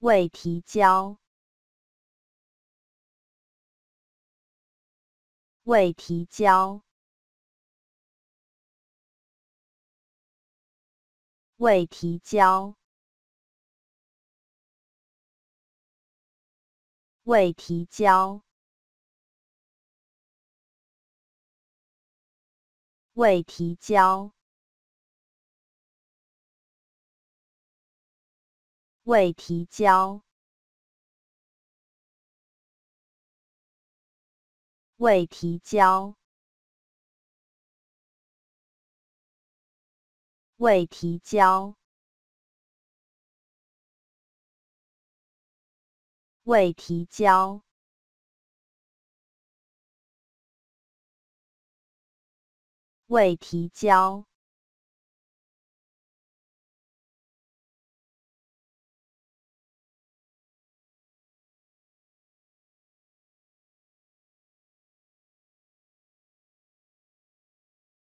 未提交。未提交。未提交。未提交。未提交。未提交。未提交。未提交。未提交。未提交。